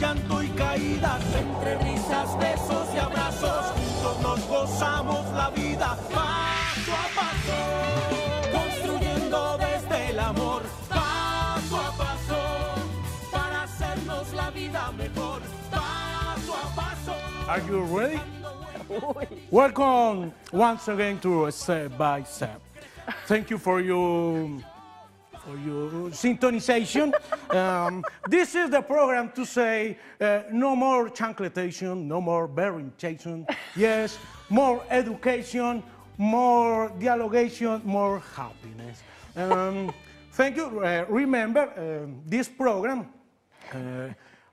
llanto y caídas, entre risas, besos y abrazos, juntos nos gozamos la vida, paso a paso, construyendo desde el amor, paso a paso, para hacernos la vida mejor, paso a paso. Are you ready? Welcome once again to Step by Thank you for your for your sintonization. um, this is the program to say uh, no more chancletation, no more barrentation. yes, more education, more dialogation, more happiness. Um, thank you. Uh, remember, uh, this program uh,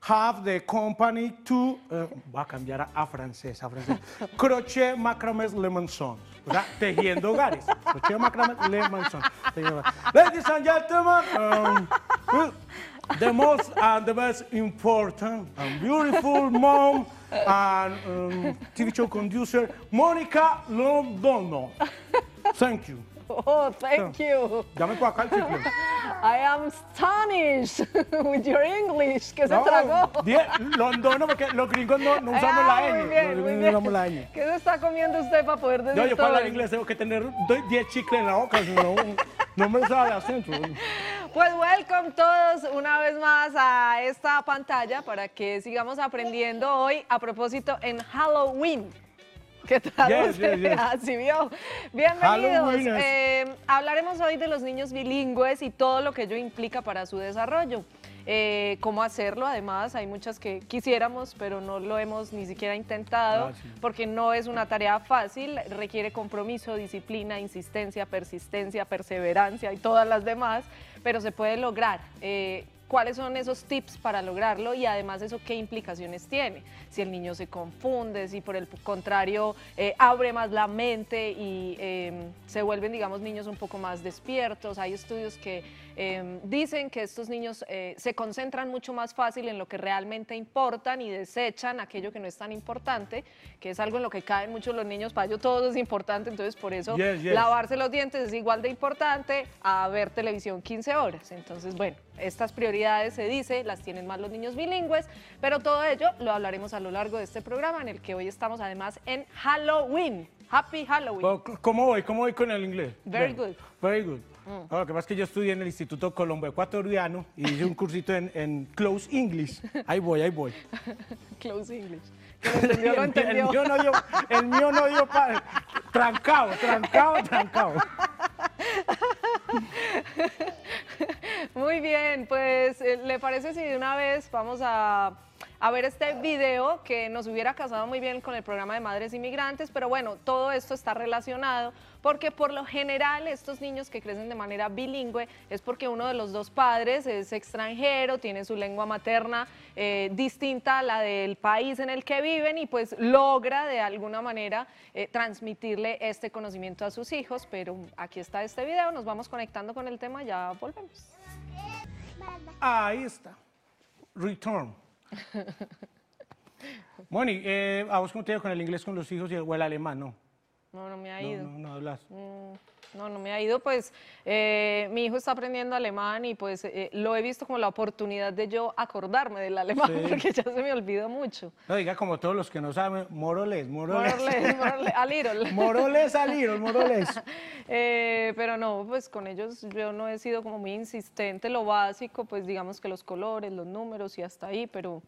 have the company to... Uh, voy a cambiar a, francés, a francés. Crochet Macramés Le ¿verdad? Tejiendo hogares. Crochet Macramés Le Ladies and gentlemen, um, the most and the most important and beautiful mom and um, TV show producer, Monica Londono. Thank you. Oh, thank you. Dame para acá el chicle. I am astonished with your English. ¿Qué se tragó? Diez. ¿no? porque los gringos no, usamos la ñ. Muy bien, muy bien. la ¿Qué se está comiendo usted para poder decir No, yo para hablar inglés tengo que tener 10 chicles en la boca, si no, no me sabe de acento. Pues welcome todos una vez más a esta pantalla para que sigamos aprendiendo hoy a propósito en Halloween. ¿Qué tal? Así vio. Bienvenidos. Eh, hablaremos hoy de los niños bilingües y todo lo que ello implica para su desarrollo. Eh, cómo hacerlo, además hay muchas que quisiéramos, pero no lo hemos ni siquiera intentado, ah, porque no es una tarea fácil, requiere compromiso, disciplina, insistencia, persistencia, perseverancia y todas las demás, pero se puede lograr. Eh, cuáles son esos tips para lograrlo y además eso qué implicaciones tiene. Si el niño se confunde, si por el contrario eh, abre más la mente y em, se vuelven, digamos, niños un poco más despiertos. Hay estudios que Em, dicen que estos niños eh, se concentran mucho más fácil en lo que realmente importan y desechan aquello que no es tan importante, que es algo en lo que caen muchos los niños, para ellos todo es importante, entonces por eso lavarse los dientes es igual de importante a ver televisión 15 horas. Entonces, bueno, estas prioridades se dice, las tienen más los niños bilingües, pero todo ello lo hablaremos a lo largo de este programa en el que hoy estamos además en Halloween. Happy Halloween. ¿Cómo voy? ¿Cómo voy con el inglés? Very good. Very good. Mm. lo que pasa es que yo estudié en el Instituto Colombo Ecuatoriano y hice un cursito en, Close English. Ahí voy, ahí voy. Close English. el, mío no dio, el mío no dio para... Trancado, trancado, trancado. Muy bien, pues, eh, ¿le parece si de una vez vamos a a ver este video que nos hubiera casado muy bien con el programa de Madres Inmigrantes, pero bueno, todo esto está relacionado porque por lo general estos niños que crecen de manera bilingüe es porque uno de los dos padres es extranjero, tiene su lengua materna eh, distinta a la del país en el que viven y pues logra de alguna manera eh, transmitirle este conocimiento a sus hijos, pero aquí está este video, nos vamos conectando con el tema, ya volvemos. Ahí está, Return. Moni, eh, ¿a vos cómo te ha ido con el inglés con los hijos y el, o el alemán? No, no, no me ha ido. No, no, hablas. Mm. No, no me ha ido, pues eh, mi hijo está aprendiendo alemán y pues eh, lo he visto como la oportunidad de yo acordarme del alemán porque ya se me olvidó mucho. No, diga como todos los que no saben, moroles, moroles. Moroles, moroles, alírol. Moroles, moroles. Eh, pero no, pues con ellos yo no he sido como muy insistente, lo básico, pues digamos que los colores, los números y hasta ahí, pero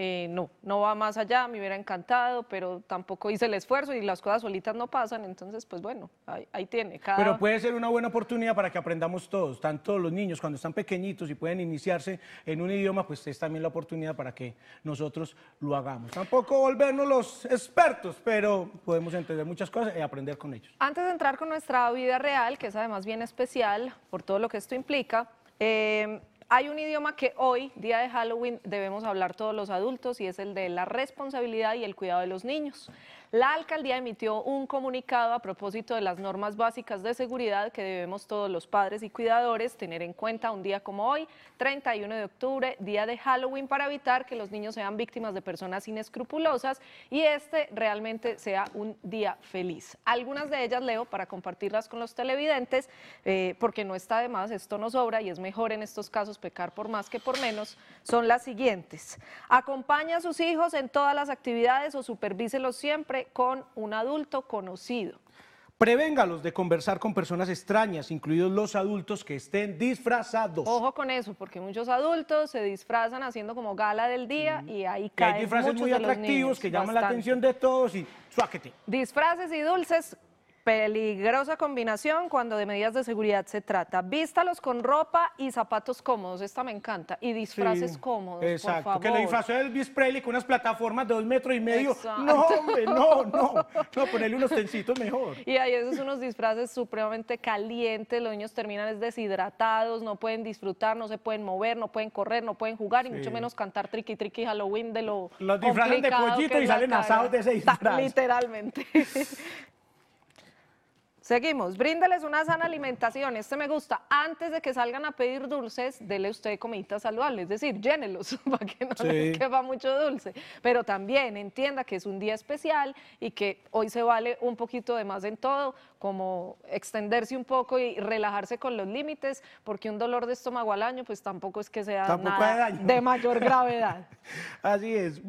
eh, no, no va más allá, me hubiera encantado, pero tampoco hice el esfuerzo y las cosas solitas no pasan, entonces pues bueno, ahí, tiene. Pero puede ser una buena oportunidad para que aprendamos todos, tanto los niños cuando están pequeñitos y pueden iniciarse en un idioma, pues es también la oportunidad para que nosotros lo hagamos. Tampoco volvernos los expertos, pero podemos entender muchas cosas y aprender con ellos. Antes de entrar con nuestra vida real, que es además bien especial por todo lo que esto implica, eh, hay un idioma que hoy, día de Halloween, debemos hablar todos los adultos y es el de la responsabilidad y el cuidado de los niños. La alcaldía emitió un comunicado a propósito de las normas básicas de seguridad que debemos todos los padres y cuidadores tener en cuenta un día como hoy, 31 de octubre, día de Halloween, para evitar que los niños sean víctimas de personas inescrupulosas y este realmente sea un día feliz. Algunas de ellas leo para compartirlas con los televidentes, eh, porque no está de más, esto no sobra y es mejor en estos casos pecar por más que por menos, son las siguientes. Acompaña a sus hijos en todas las actividades o supervíselos siempre con un adulto conocido. Prevéngalos de conversar con personas extrañas, incluidos los adultos que estén disfrazados. Ojo con eso, porque muchos adultos se disfrazan haciendo como gala del día mm. y ahí caen. hay disfraces muy atractivos que llaman la atención de todos y suáquete. Disfraces y dulces Peligrosa combinación cuando de medidas de seguridad se trata. Vístalos con ropa y zapatos cómodos, esta me encanta. Y disfraces cómodos, Exacto, por favor. que lo disfrazó con unas plataformas de dos metros y medio. No, hombre, no, no. No, ponerle unos tencitos mejor. Y ahí esos unos disfraces supremamente calientes, los niños terminan deshidratados, no pueden disfrutar, no se pueden mover, no pueden correr, no pueden jugar y mucho menos cantar triqui triqui Halloween de los. Los disfraces de pollito y salen asados de ese disfraz. Literalmente. Seguimos, bríndeles una sana alimentación, este me gusta. Antes de que salgan a pedir dulces, dele usted comida saludable, es decir, llénelos para que no sí. les quepa mucho dulce. Pero también entienda que es un día especial y que hoy se vale un poquito de más en todo, como extenderse un poco y relajarse con los límites, porque un dolor de estómago al año, pues tampoco es que sea nada de mayor gravedad. Así es,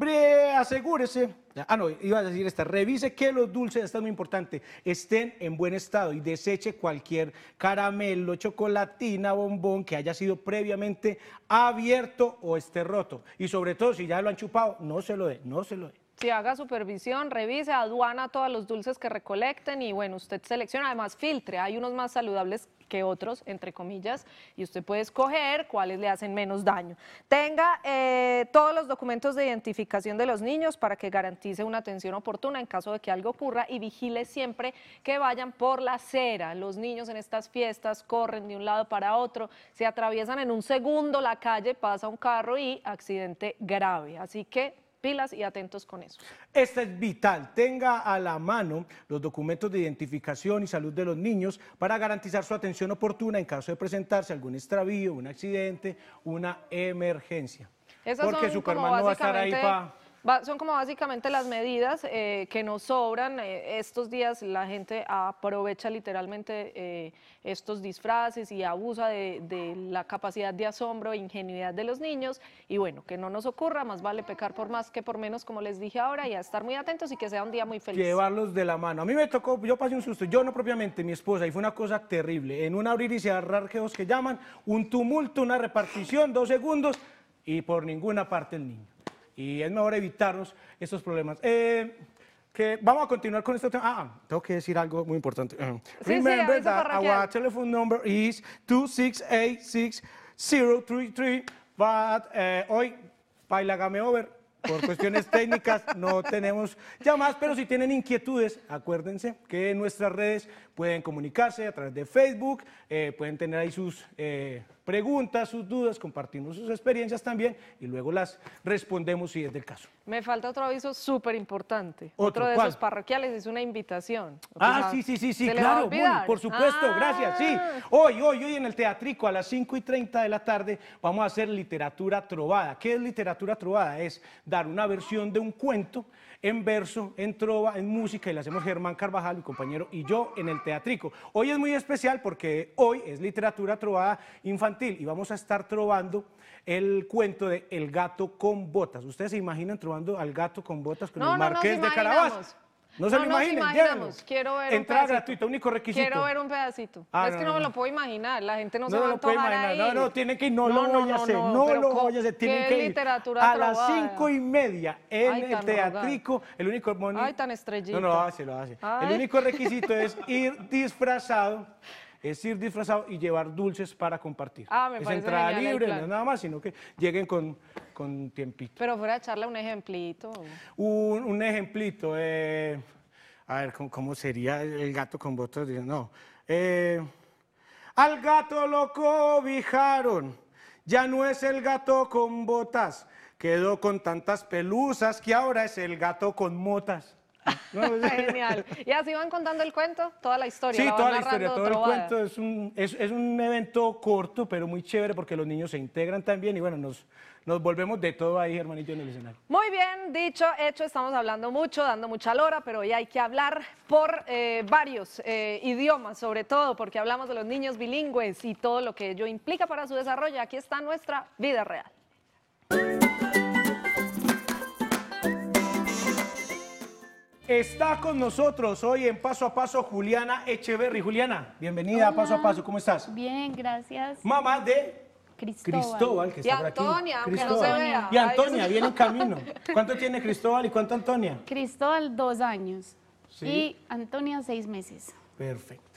asegúrese Ah, no, iba a decir esta. Revise que los dulces, esto es muy importante, estén en buen estado y deseche cualquier caramelo, chocolatina, bombón que haya sido previamente abierto o esté roto. Y sobre todo, si ya lo han chupado, no se lo dé, no se lo dé. Si haga supervisión, revise, aduana todos los dulces que recolecten y bueno, usted selecciona, además filtre, hay unos más saludables que otros, entre comillas, y usted puede escoger cuáles le hacen menos daño. Tenga eh, todos los documentos de identificación de los niños para que garantice una atención oportuna en caso de que algo ocurra y vigile siempre que vayan por la acera. Los niños en estas fiestas corren de un lado para otro, se atraviesan en un segundo la calle, pasa un carro y accidente grave. Así que pilas y atentos con eso. Esta es vital. Tenga a la mano los documentos de identificación y salud de los niños para garantizar su atención oportuna en caso de presentarse algún extravío, un accidente, una emergencia. Porque Superman no va a estar ahí para son como básicamente las medidas eh, que nos sobran. Eh, estos días la gente aprovecha literalmente eh, estos disfraces y abusa de, la capacidad de asombro e ingenuidad de los niños. Y bueno, que no nos ocurra, más vale pecar por más que por menos, como les dije ahora, y a estar muy atentos y que sea un día muy feliz. Llevarlos de la mano. A mí me tocó, yo pasé un susto, yo no propiamente, mi esposa, y fue una cosa terrible. En un abrir y cerrar que llaman, un tumulto, una repartición, dos segundos, y por ninguna parte el niño y es mejor evitarnos esos problemas. Eh, que vamos a continuar con este tema. Ah, ah tengo que decir algo muy importante. Eh, remember that our telephone number is 2686033, but eh, hoy baila game over. Por cuestiones técnicas no tenemos llamadas, pero si tienen inquietudes, acuérdense que nuestras redes pueden comunicarse a través de Facebook, eh, pueden tener ahí sus eh, preguntas, sus dudas, compartirnos sus experiencias también y luego las respondemos si es del caso. Me falta otro aviso súper importante. Otro, de los parroquiales es una invitación. Ah, sí, sí, sí, sí, claro, por supuesto, ah. gracias, sí. Hoy, hoy, hoy en el Teatrico a las 5 y 30 de la tarde vamos a hacer literatura trovada. ¿Qué es literatura trovada? Es dar una versión de un cuento en verso, en trova, en música y la hacemos Germán Carvajal, mi compañero, y yo en el teatrico. Hoy es muy especial porque hoy es literatura trovada infantil y vamos a estar trovando el cuento de El gato con botas. ¿Ustedes se imaginan trovando al gato con botas con el marqués de Carabas? No se no, lo imaginen, nos imaginamos. Quiero ver Entrada gratuita, único requisito. Quiero ver un pedacito. Ah, es que no, me lo puedo imaginar, la gente no, se va a antojar ahí. No, no, tienen que ir, no, lo voy a hacer, no, lo voy a hacer, tienen que ir. a las cinco y media en el teatrico, el único... Moni... Ay, tan estrellito. No, no, hace, lo hace. El único requisito es ir disfrazado es ir disfrazado y llevar dulces para compartir. Ah, es entrada libre, no nada más, sino que lleguen con, con tiempito. Pero fuera a echarle un ejemplito. Un, ejemplito. Eh, a ver, ¿cómo, sería el gato con botas? No. Eh, al gato lo cobijaron, ya no es el gato con botas, quedó con tantas pelusas que ahora es el gato con motas. Pues, Genial. Y así van contando el cuento, toda la historia. Sí, toda la historia, todo el cuento. Es un, evento corto, pero muy chévere porque los niños se integran también y bueno, nos, nos volvemos de todo ahí, hermanito, en el escenario. Muy bien, dicho, hecho, estamos hablando mucho, dando mucha lora, pero hoy hay que hablar por eh, varios eh, idiomas, sobre todo porque hablamos de los niños bilingües y todo lo que ello implica para su desarrollo. Aquí está nuestra vida real. Está con nosotros hoy en Paso a Paso Juliana Echeverry. Juliana, bienvenida a Paso a Paso, ¿cómo estás? Bien, gracias. Mamá de Cristóbal, Cristóbal que y está Antonia, por Aunque No se vea. Y Antonia, viene en camino. ¿Cuánto tiene Cristóbal y cuánto Antonia? Cristóbal, dos años. Y Antonia, seis meses. Perfecto.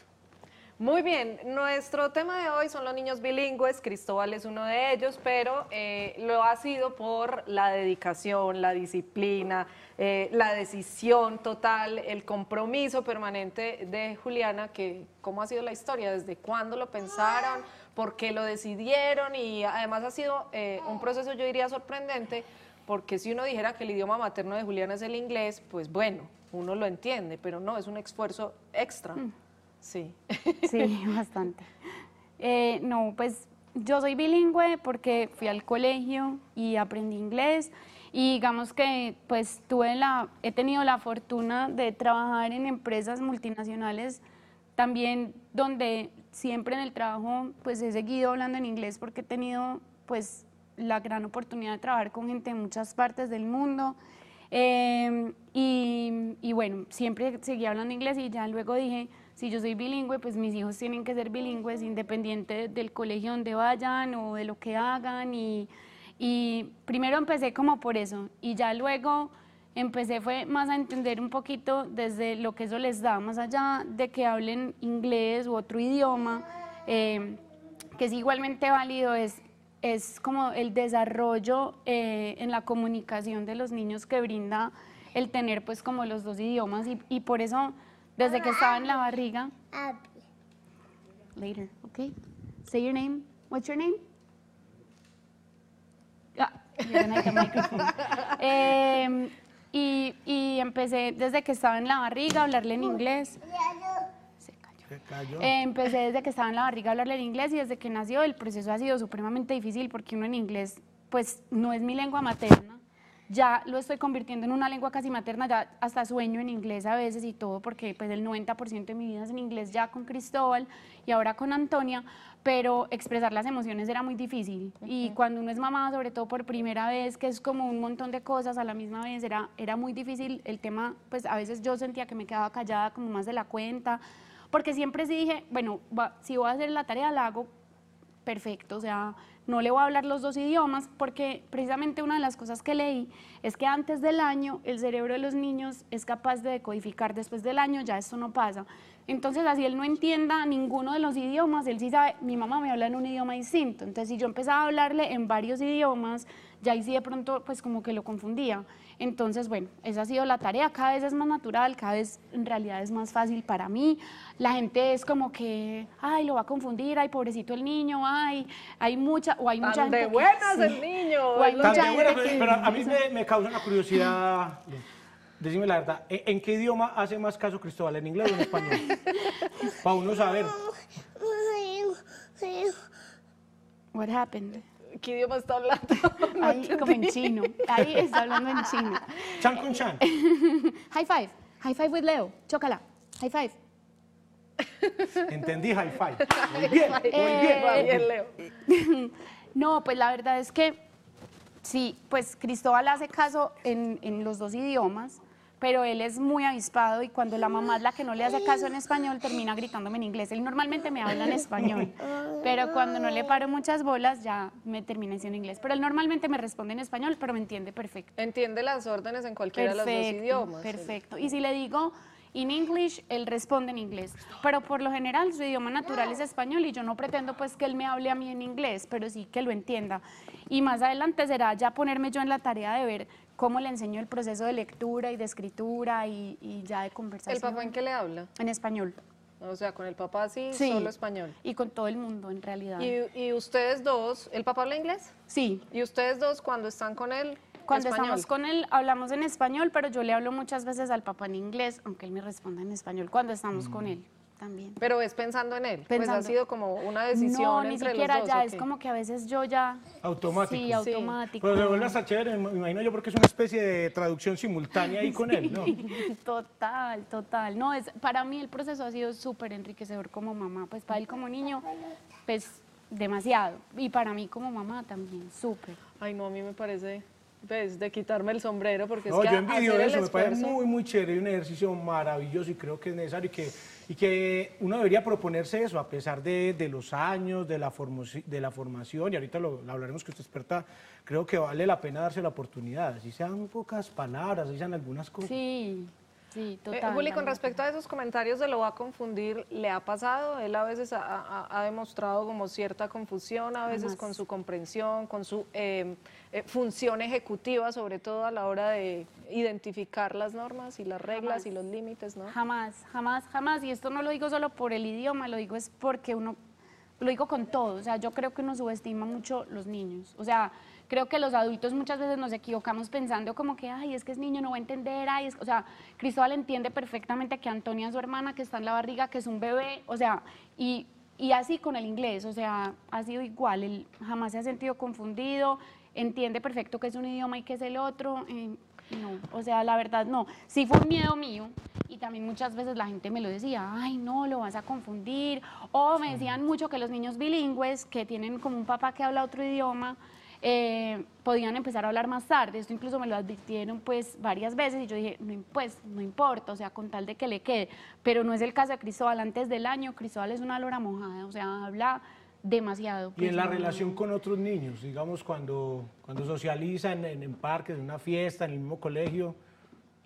Muy bien, nuestro tema de hoy son los niños bilingües, Cristóbal es uno de ellos, pero eh, lo ha sido por la dedicación, la disciplina, eh, la decisión total, el compromiso permanente de Juliana, que cómo ha sido la historia, desde cuándo lo pensaron, por qué lo decidieron y además ha sido eh, un proceso yo diría sorprendente, porque si uno dijera que el idioma materno de Juliana es el inglés, pues bueno, uno lo entiende, pero no, es un esfuerzo extra. Mm. Sí. Sí, bastante. Eh, no, pues yo soy bilingüe porque fui al colegio y aprendí inglés y digamos que pues tuve la, he tenido la fortuna de trabajar en empresas multinacionales también donde siempre en el trabajo pues he seguido hablando en inglés porque he tenido pues la gran oportunidad de trabajar con gente de muchas partes del mundo eh, y, y bueno, siempre seguí hablando inglés y ya luego dije, si yo soy bilingüe, pues mis hijos tienen que ser bilingües independiente del colegio donde vayan o de lo que hagan. Y, y primero empecé como por eso y ya luego empecé fue más a entender un poquito desde lo que eso les da, más allá de que hablen inglés u otro idioma, eh, que es igualmente válido, es, es como el desarrollo eh, en la comunicación de los niños que brinda el tener pues como los dos idiomas y, y por eso desde que estaba en la barriga. Later, okay? Say your name. What's your name? Ah, em, y, empecé desde que estaba en la barriga a hablarle en inglés. Se cayó. Se cayó. Eh, empecé desde que estaba en la barriga a hablarle en inglés y desde que nació el proceso ha sido supremamente difícil porque uno en inglés pues no es mi lengua materna ya lo estoy convirtiendo en una lengua casi materna, ya hasta sueño en inglés a veces y todo, porque pues el 90% de mi vida es en inglés ya con Cristóbal y ahora con Antonia, pero expresar las emociones era muy difícil. Y cuando uno es mamá, sobre todo por primera vez, que es como un montón de cosas a la misma vez, era, era muy difícil el tema, pues a veces yo sentía que me quedaba callada como más de la cuenta, porque siempre sí dije, bueno, si voy a hacer la tarea la hago perfecto, o sea, no le voy a hablar los dos idiomas, porque precisamente una de las cosas que leí es que antes del año el cerebro de los niños es capaz de codificar, después del año ya eso no pasa. Entonces, así él no entienda ninguno de los idiomas, él sí sabe, mi mamá me habla en un idioma distinto, entonces si yo empezaba a hablarle en varios idiomas, ya ahí sí de pronto pues como que lo confundía. Entonces, bueno, esa ha sido la tarea, cada vez es más natural, cada vez en realidad es más fácil para mí. La gente es como que, ay, lo va a confundir, ay, pobrecito el niño, ay, hay mucha, o hay mucha de buenas el niño! hay pero a mí me, causa una curiosidad... Decime la verdad, ¿en, qué idioma hace más caso Cristóbal? ¿En inglés o en español? Para uno saber. What happened? ¿Qué idioma está hablando? Ahí como en chino. Ahí está hablando en chino. Chan con chan. High five. High five with Leo. Chócala. High five. Entendí high five. Muy bien, muy bien. Leo. No, pues la verdad es que sí, pues Cristóbal hace caso en, en los dos idiomas pero él es muy avispado y cuando la mamá es la que no le hace caso en español, termina gritándome en inglés. Él normalmente me habla en español, pero cuando no le paro muchas bolas ya me termina diciendo inglés. Pero él normalmente me responde en español, pero me entiende perfecto. Entiende las órdenes en cualquiera de los dos idiomas. Perfecto. Y si le digo in English, él responde en inglés. Pero por lo general su idioma natural es español y yo no pretendo pues que él me hable a mí en inglés, pero sí que lo entienda. Y más adelante será ya ponerme yo en la tarea de ver cómo le enseñó el proceso de lectura y de escritura y, ya de conversación. ¿El papá en qué le habla? En español. O sea, con el papá sí, solo español. Y con todo el mundo, en realidad. ¿Y, ustedes dos, el papá habla inglés? Sí. ¿Y ustedes dos cuando están con él? Cuando estamos con él hablamos en español, pero yo le hablo muchas veces al papá en inglés, aunque él me responda en español cuando estamos mm. con él. Pero es pensando en él. Pues ha sido como una decisión. No, ni siquiera ya, es como que a veces yo ya. Automático. Sí, automático. Pero de vuelta chévere, me imagino yo, porque es una especie de traducción simultánea ahí con él, ¿no? Total, total. No, es, para mí el proceso ha sido súper enriquecedor como mamá. Pues para él como niño, pues demasiado. Y para mí como mamá también, súper. Ay, no, a mí me parece pues de quitarme el sombrero porque es que yo envidio eso, me parece muy, muy chévere, un ejercicio maravilloso y creo que es necesario y que, y que uno debería proponerse eso a pesar de, de los años, de la, formación, de la formación y ahorita lo, hablaremos que usted experta, creo que vale la pena darse la oportunidad, así sean pocas palabras, así sean algunas cosas. Sí, Sí, eh, total. Juli, con respecto a esos comentarios de lo va a confundir, ¿le ha pasado? Él a veces ha, demostrado como cierta confusión, a veces con su comprensión, con su eh, eh, función ejecutiva, sobre todo a la hora de identificar las normas y las reglas y los límites, ¿no? Jamás, jamás, jamás. Y esto no lo digo solo por el idioma, lo digo es porque uno, lo digo con todo. O sea, yo creo que uno subestima mucho los niños. O sea, Creo que los adultos muchas veces nos equivocamos pensando como que, ay, es que es niño, no va a entender, ay, es... o sea, Cristóbal entiende perfectamente que Antonia es su hermana, que está en la barriga, que es un bebé, o sea, y, y así con el inglés, o sea, ha sido igual, él jamás se ha sentido confundido, entiende perfecto que es un idioma y que es el otro, eh, no, o sea, la verdad no, sí fue un miedo mío, y también muchas veces la gente me lo decía, ay no, lo vas a confundir, o me decían mucho que los niños bilingües que tienen como un papá que habla otro idioma, eh, podían empezar a hablar más tarde. Esto incluso me lo advirtieron pues varias veces y yo dije, no, pues no importa, o sea, con tal de que le quede. Pero no es el caso de Cristóbal. Antes del año, Cristóbal es una lora mojada, o sea, habla demasiado. y en pues, la relación con otros niños, digamos, cuando, cuando socializan en, en parques, en una fiesta, en el mismo colegio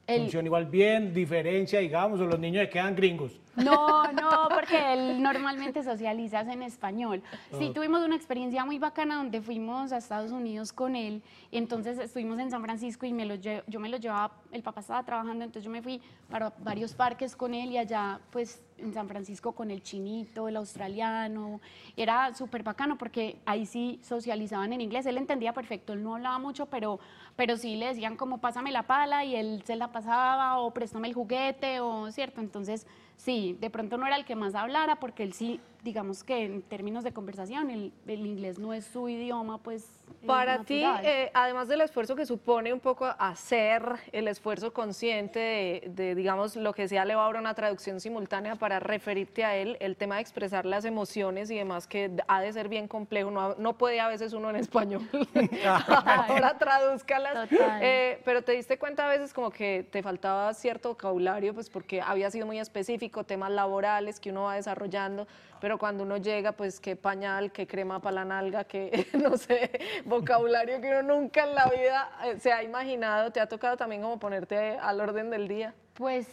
Funciona igual bien, diferencia, digamos, o los niños se quedan gringos. No, no, porque él normalmente socializa en español. Sí, ah. tuvimos una experiencia muy bacana donde fuimos a Estados Unidos con él. entonces estuvimos en San Francisco y me lo yo me lo llevaba, el papá estaba trabajando, entonces yo me fui para varios parques con él y allá, pues en San Francisco con el chinito, el australiano. Era súper bacano porque ahí sí socializaban en inglés. Él entendía perfecto, él no hablaba mucho, pero, pero sí le decían como pásame la pala y él se la pasaba o préstame el juguete o cierto. Entonces Sí, de pronto no era el que más hablara porque él sí, digamos que en términos de conversación, el, inglés no es su idioma, pues... Eh, para ti, eh, además del esfuerzo que supone un poco hacer el esfuerzo consciente de, digamos, lo que sea, va a ahora, una traducción simultánea para referirte a él, el tema de expresar las emociones y demás que ha de ser bien complejo, no, puede a veces uno en español, ahora tradúzcalas, eh, pero te diste cuenta a veces como que te faltaba cierto vocabulario, pues porque había sido muy específico temas laborales que uno va desarrollando, pero cuando uno llega, pues qué pañal, qué crema para la nalga, qué, no sé, vocabulario que uno nunca en la vida eh, se ha imaginado, ¿te ha tocado también como ponerte al orden del día? Pues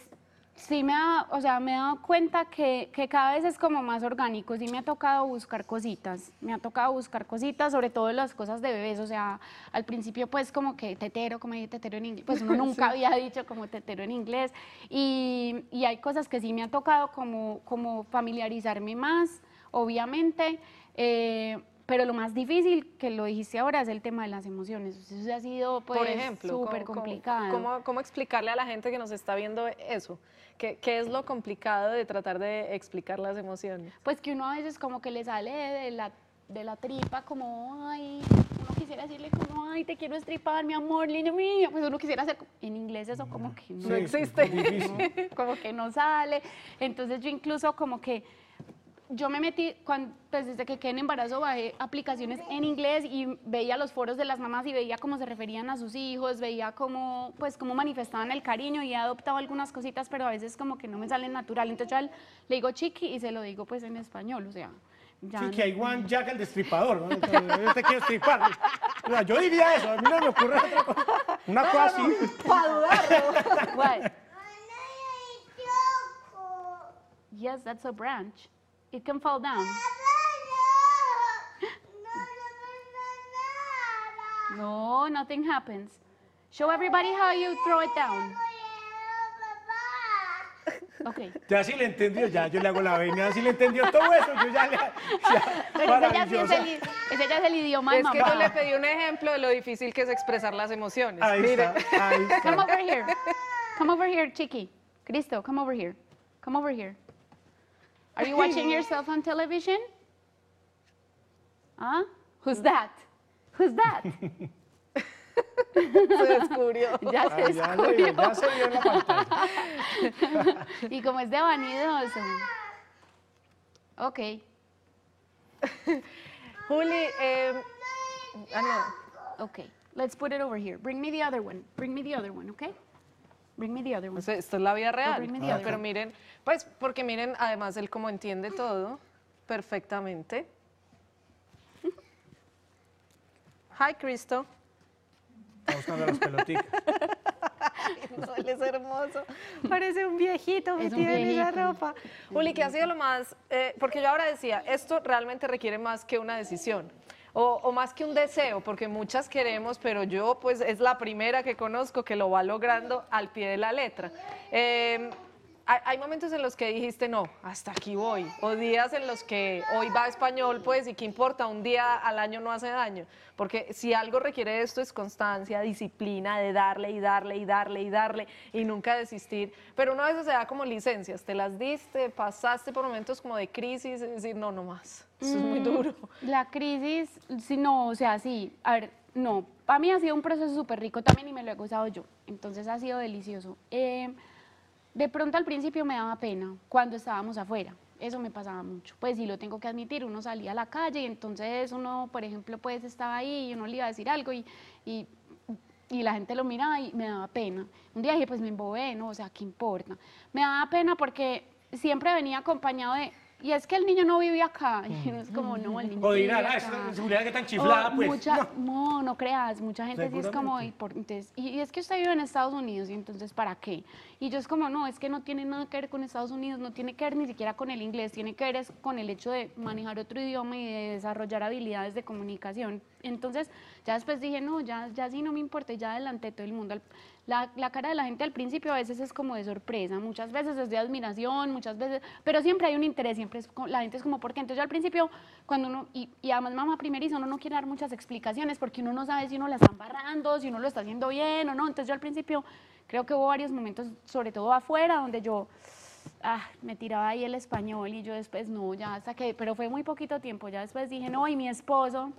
sí me o sea, me he dado cuenta que, cada vez es como más orgánico, sí me ha tocado buscar cositas, me ha tocado buscar cositas, sobre todo las cosas de bebés, o sea, al principio pues como que tetero, como dije tetero en inglés, pues nunca había dicho como tetero en inglés, y, hay cosas que sí me ha tocado como, familiarizarme más, obviamente, eh, pero lo más difícil que lo dijiste ahora es el tema de las emociones. Eso ha sido pues, súper complicado. cómo, explicarle a la gente que nos está viendo eso? ¿Qué, es lo complicado de tratar de explicar las emociones? Pues que uno a veces como que le sale de la, de la tripa como, ay, uno quisiera decirle como, ay, te quiero estripar, mi amor, niño mío. Pues uno quisiera hacer, en inglés eso como mm. que no, no existe, como que no sale. Entonces yo incluso como que yo me metí, cuando, pues desde que quedé en embarazo bajé aplicaciones en inglés y veía los foros de las mamás y veía cómo se referían a sus hijos, veía cómo, pues, cómo manifestaban el cariño y he adoptado algunas cositas, pero a veces como que no me salen natural. Entonces yo le digo chiqui y se lo digo pues en español, o sea... Ya hay Juan Jack el destripador, ¿no? te quiero yo diría eso, a mí no me ocurre otra cosa. Una cosa así. Para dudarlo. Yes, that's a branch. It can fall down. No, nothing happens. Show everybody how you throw it down. Okay. Ya sí le entendió, ya yo le hago la vaina, si sí le entendió todo eso, yo ya le... Ya, ese, ya es el, ese ya es el idioma Es mamá. que yo le pedí un ejemplo de lo difícil que es expresar las emociones. Ahí Está, ahí está. Come over here. Come over here, Chiqui. Cristo, come over here. Come over here. Are you watching yourself on television? Huh? Who's that? Who's that? se descubrió. Ya se descubrió. Ah, ya, ya, se vio en la pantalla. y como es de vanidoso. Ok. Juli, eh, ah, no. Okay, let's put it over here. Bring me the other one. Bring me the other one, okay? esto es la vida real. Ah, pero miren, pues porque miren, además él como entiende todo perfectamente. Hi, Cristo. Está buscando las pelotitas. él es hermoso. Parece un viejito metido en esa ropa. Uli, ¿qué ha sido lo más? Eh, porque yo ahora decía, esto realmente requiere más que una decisión. O, más que un deseo, porque muchas queremos, pero yo pues es la primera que conozco que lo va logrando al pie de la letra. Em, hay momentos en los que dijiste, no, hasta aquí voy, o días en los que hoy va español, pues, y qué importa, un día al año no hace daño, porque si algo requiere esto es constancia, disciplina, de darle y darle y darle y darle y nunca desistir, pero una vez se da como licencias, te las diste, pasaste por momentos como de crisis, es decir, no, no más. Eso es muy mm, duro. La crisis, si no, o sea, sí, a ver, no, para mí ha sido un proceso súper rico también y me lo he gozado yo, entonces ha sido delicioso. Em, de pronto al principio me daba pena cuando estábamos afuera, eso me pasaba mucho, pues sí lo tengo que admitir, uno salía a la calle y entonces uno, por ejemplo, pues estaba ahí y uno le iba a decir algo y, y y la gente lo miraba y me daba pena. Un día dije, pues me embobé, ¿no? O sea, ¿qué importa? Me daba pena porque siempre venía acompañado de y es que el niño no vive acá. Y mm. es como, no, el niño. O dirá, ah, seguridad que tan chiflada, pues. no. no. creas, mucha gente sí es como, y, y, es que usted vive en Estados Unidos, y entonces, ¿para qué? Y yo es como, no, es que no tiene nada que ver con Estados Unidos, no tiene que ver ni siquiera con el inglés, tiene que ver es con el hecho de manejar otro idioma y de desarrollar habilidades de comunicación. Entonces, ya después dije, no, ya, ya sí no me importa, ya adelanté todo el mundo. La, cara de la gente al principio a veces es como de sorpresa, muchas veces es de admiración, muchas veces, pero siempre hay un interés, siempre la gente es como, ¿por qué? Entonces yo al principio, cuando uno, y, además mamá primeriza, uno no quiere dar muchas explicaciones porque uno no sabe si uno la está embarrando, si uno lo está haciendo bien o no, entonces yo al principio creo que hubo varios momentos, sobre todo afuera, donde yo... Ah, me tiraba ahí el español y yo después no, ya saqué, pero fue muy poquito tiempo, ya después dije, no, y mi esposo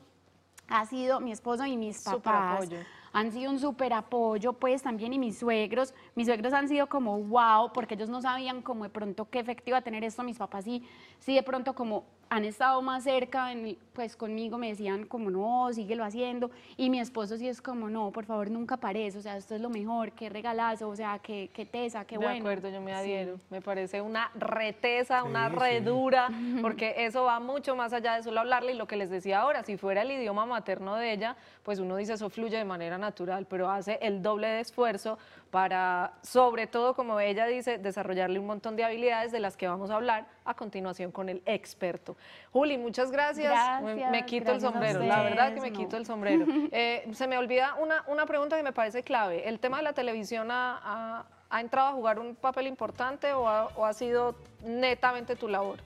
ha sido, mi esposo y mis papás han sido un súper apoyo, pues también y mis suegros, mis suegros han sido como wow, porque ellos no sabían como de pronto qué efecto iba a tener esto, mis papás sí, sí de pronto como han estado más cerca, pues conmigo me decían como no, síguelo haciendo, y mi esposo sí es como no, por favor nunca pares, o sea, esto es lo mejor, qué regalazo, o sea, qué, tesa, qué bueno. De acuerdo, yo me adhiero, me parece una reteza, una redura, porque eso va mucho más allá de solo hablarle, y lo que les decía ahora, si fuera el idioma materno de ella, pues uno dice eso fluye de manera natural, pero hace el doble de esfuerzo para, sobre todo como ella dice, desarrollarle un montón de habilidades de las que vamos a hablar a continuación con el experto. Juli, muchas gracias. me, quito el sombrero, la verdad que me quito el sombrero. Eh, se me olvida una, pregunta que me parece clave. El tema de la televisión ha, entrado a jugar un papel importante o ha sido netamente tu labor?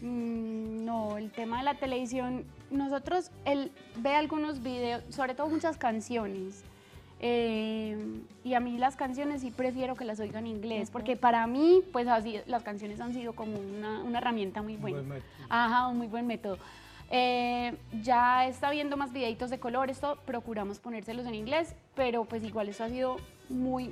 Mm, no, el tema de la televisión, nosotros él ve algunos videos, sobre todo muchas canciones. Eh, y a mí las canciones sí prefiero que las oiga en inglés, porque para mí, pues así, las canciones han sido como una, herramienta muy buena. Buen Ajá, un muy buen método. Eh, ya está viendo más videitos de color, esto procuramos ponérselos en inglés, pero pues igual eso ha sido muy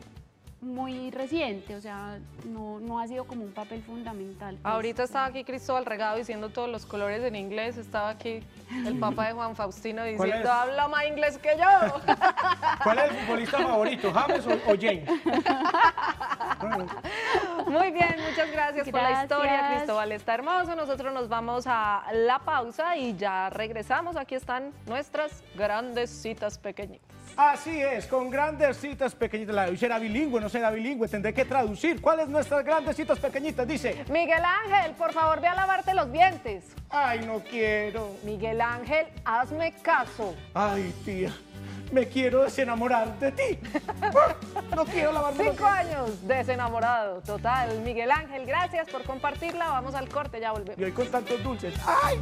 muy reciente, o sea, no, no, ha sido como un papel fundamental. Pues. Ahorita estaba aquí Cristóbal Regado diciendo todos los colores en inglés, estaba aquí el papá de Juan Faustino diciendo, habla más inglés que yo. ¿Cuál es el futbolista favorito, James o, James? Muy bien, muchas gracias, por la historia, Cristóbal, está hermoso. Nosotros nos vamos a la pausa y ya regresamos. Aquí están nuestras grandes citas pequeñitas. Así es, con grandes citas pequeñitas. La será bilingüe, no será bilingüe, tendré que traducir. ¿Cuáles nuestras grandes citas pequeñitas? Dice. Miguel Ángel, por favor, ve a lavarte los dientes. Ay, no quiero. Miguel Ángel, hazme caso. Ay, tía me quiero desenamorar de ti. Ah, no quiero lavarme Cinco años desenamorado, total. Miguel Ángel, gracias por compartirla. Vamos al corte, ya volvemos. Y hoy con tantos dulces. ¡Ay!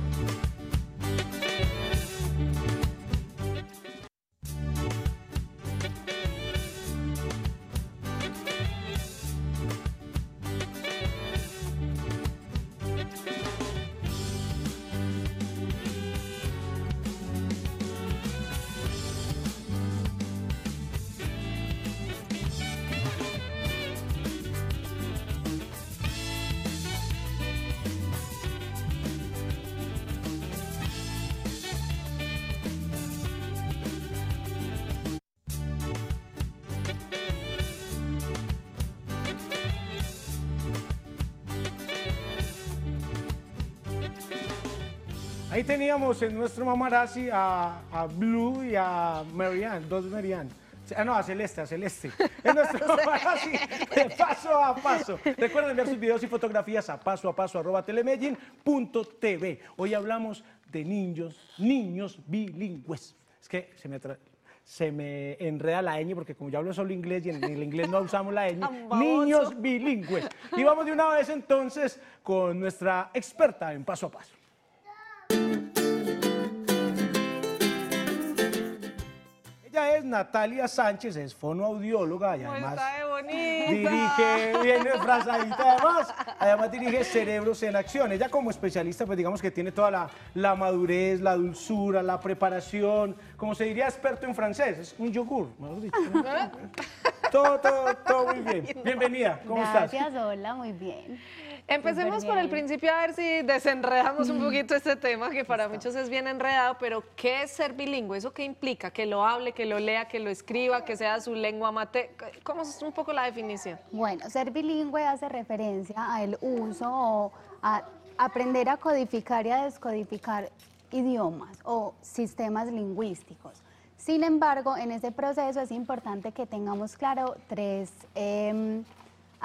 teníamos en nuestro mamarazzi a, a Blue y a Marianne, dos Marianne. Ah, no, a Celeste, a Celeste. En nuestro mamarazzi, de paso a paso. Recuerden enviar sus videos y fotografías a paso a paso arroba telemedellin.tv. Hoy hablamos de niños, niños bilingües. Es que se me se me enreda la ñ, porque como yo hablo solo inglés y en el inglés no usamos la ñ, niños bilingües. Y vamos de una vez entonces con nuestra experta en paso a paso. Natalia Sánchez, es fonoaudióloga y además dirige, viene además, además dirige Cerebros en Acción. Ella como especialista, pues digamos que tiene toda la, madurez, la dulzura, la preparación, como se diría experto en francés, es un yogur, todo, todo, todo muy bien. Bienvenida, ¿cómo estás? Gracias, hola, muy bien. Empecemos por el principio a ver si desenredamos un mm. poquito este tema que para muchos es bien enredado, pero ¿qué es ser bilingüe? ¿Eso qué implica? Que lo hable, que lo lea, que lo escriba, que sea su lengua mate. ¿Cómo es un poco la definición? Bueno, ser bilingüe hace referencia al uso o a aprender a codificar y a descodificar idiomas o sistemas lingüísticos. Sin embargo, en ese proceso es importante que tengamos claro tres... Em,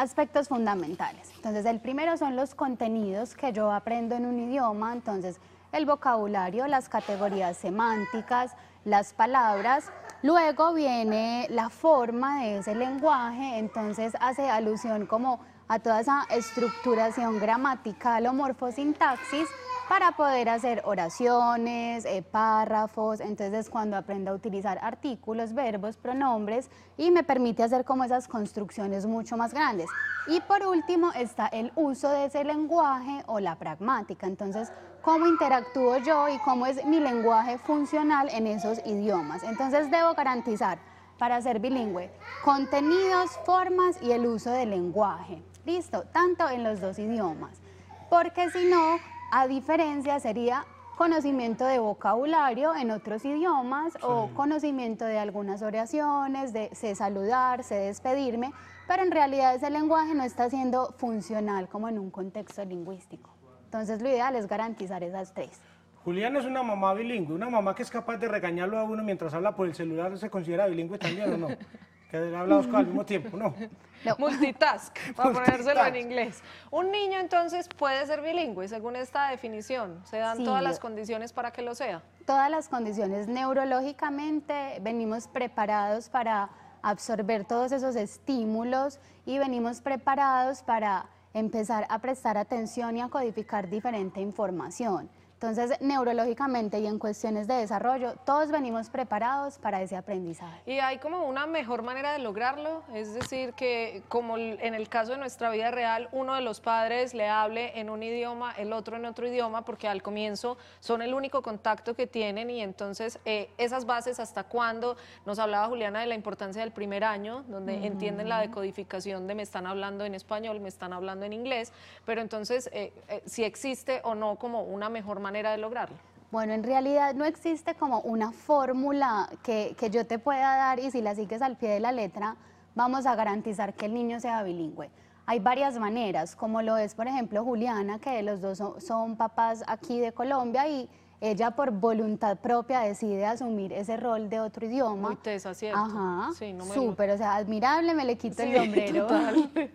aspectos fundamentales. Entonces, el primero son los contenidos que yo aprendo en un idioma, entonces el vocabulario, las categorías semánticas, las palabras. Luego viene la forma de ese lenguaje, entonces hace alusión como a toda esa estructuración gramatical o morfosintaxis para poder hacer oraciones, eh, párrafos, entonces cuando aprendo a utilizar artículos, verbos, pronombres y me permite hacer como esas construcciones mucho más grandes. Y por último está el uso de ese lenguaje o la pragmática, entonces cómo interactúo yo y cómo es mi lenguaje funcional en esos idiomas. Entonces debo garantizar para ser bilingüe contenidos, formas y el uso del lenguaje. Listo, tanto en los dos idiomas porque si no, a diferencia sería conocimiento de vocabulario en otros idiomas o conocimiento de algunas oraciones, de sé saludar, sé despedirme, pero en realidad ese lenguaje no está siendo funcional como en un contexto lingüístico. Entonces lo ideal es garantizar esas tres. Julián es una mamá bilingüe, una mamá que es capaz de regañarlo a uno mientras habla por el celular, ¿se considera bilingüe también o no? que al mismo tiempo, no. Multitask, para ponérselo en inglés. Un niño entonces puede ser bilingüe, según esta definición. ¿Se dan todas las condiciones para que lo sea? Todas las condiciones. Neurológicamente venimos preparados para absorber todos esos estímulos y venimos preparados para empezar a prestar atención y a codificar diferente información. Entonces, neurológicamente y en cuestiones de desarrollo, todos venimos preparados para ese aprendizaje. Y hay como una mejor manera de lograrlo, es decir, que como en el caso de nuestra vida real, uno de los padres le hable en un idioma, el otro en otro idioma, porque al comienzo son el único contacto que tienen y entonces eh, esas bases hasta cuándo, nos hablaba Juliana de la importancia del primer año, donde entienden la decodificación de me están hablando en español, me están hablando en inglés, pero entonces eh, eh, si existe o no como una mejor manera manera de lograrlo? Bueno, en realidad no existe como una fórmula que, que, yo te pueda dar y si la sigues al pie de la letra, vamos a garantizar que el niño sea bilingüe. Hay varias maneras, como lo es, por ejemplo, Juliana, que los dos son, papás aquí de Colombia y ella por voluntad propia decide asumir ese rol de otro idioma. Muy tesa, ¿cierto? Ajá, sí, no me... súper, o sea, admirable, me le quito el sombrero. Total.